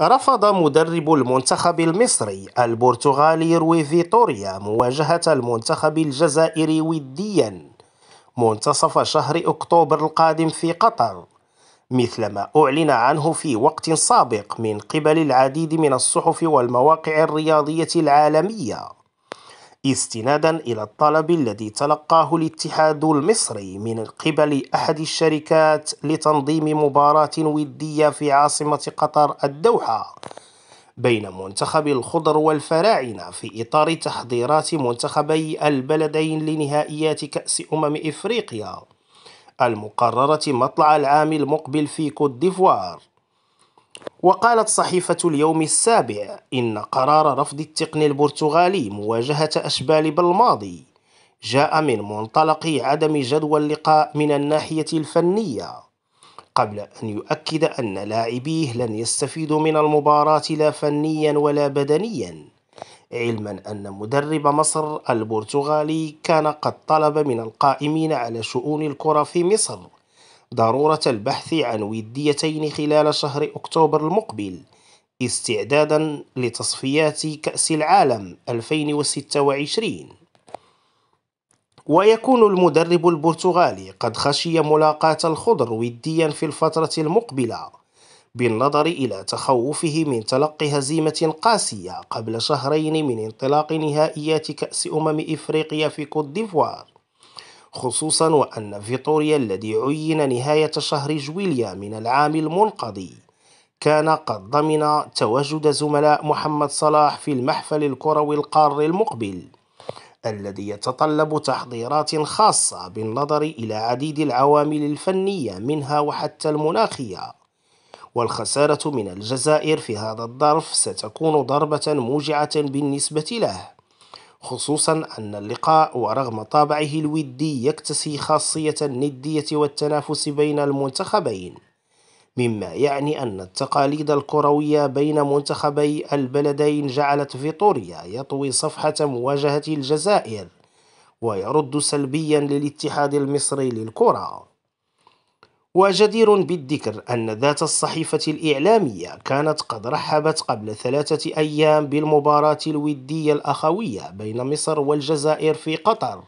رفض مدرب المنتخب المصري البرتغالي روي فيتوريا مواجهة المنتخب الجزائري ودياً منتصف شهر أكتوبر القادم في قطر مثلما أعلن عنه في وقت سابق من قبل العديد من الصحف والمواقع الرياضية العالمية استناداً إلى الطلب الذي تلقاه الاتحاد المصري من قبل أحد الشركات لتنظيم مباراة ودية في عاصمة قطر الدوحة بين منتخب الخضر والفراعنة في إطار تحضيرات منتخبي البلدين لنهائيات كأس أمم إفريقيا المقررة مطلع العام المقبل في كوت ديفوار وقالت صحيفة اليوم السابع إن قرار رفض التقن البرتغالي مواجهة أشبال بالماضي جاء من منطلق عدم جدوى اللقاء من الناحية الفنية قبل أن يؤكد أن لاعبيه لن يستفيدوا من المباراة لا فنيا ولا بدنيا علما أن مدرب مصر البرتغالي كان قد طلب من القائمين على شؤون الكرة في مصر ضرورة البحث عن وديتين خلال شهر أكتوبر المقبل استعدادا لتصفيات كأس العالم 2026 ويكون المدرب البرتغالي قد خشي ملاقاة الخضر وديا في الفترة المقبلة بالنظر إلى تخوفه من تلقي هزيمة قاسية قبل شهرين من انطلاق نهائيات كأس أمم إفريقيا في كوت ديفوار خصوصا وأن فيتوريا الذي عين نهاية شهر جويليا من العام المنقضي كان قد ضمن تواجد زملاء محمد صلاح في المحفل الكروي القاري المقبل الذي يتطلب تحضيرات خاصة بالنظر إلى عديد العوامل الفنية منها وحتى المناخية والخسارة من الجزائر في هذا الظرف ستكون ضربة موجعة بالنسبة له خصوصا أن اللقاء ورغم طابعه الودي يكتسي خاصية الندية والتنافس بين المنتخبين مما يعني أن التقاليد الكروية بين منتخبي البلدين جعلت فيتوريا يطوي صفحة مواجهة الجزائر ويرد سلبيا للاتحاد المصري للكره وجدير بالذكر أن ذات الصحيفة الإعلامية كانت قد رحبت قبل ثلاثة أيام بالمباراة الودية الأخوية بين مصر والجزائر في قطر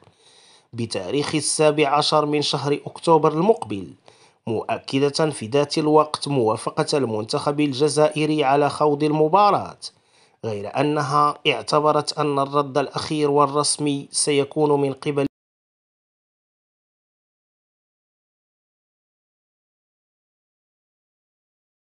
بتاريخ السابع عشر من شهر أكتوبر المقبل مؤكدة في ذات الوقت موافقة المنتخب الجزائري على خوض المباراة غير أنها اعتبرت أن الرد الأخير والرسمي سيكون من قبل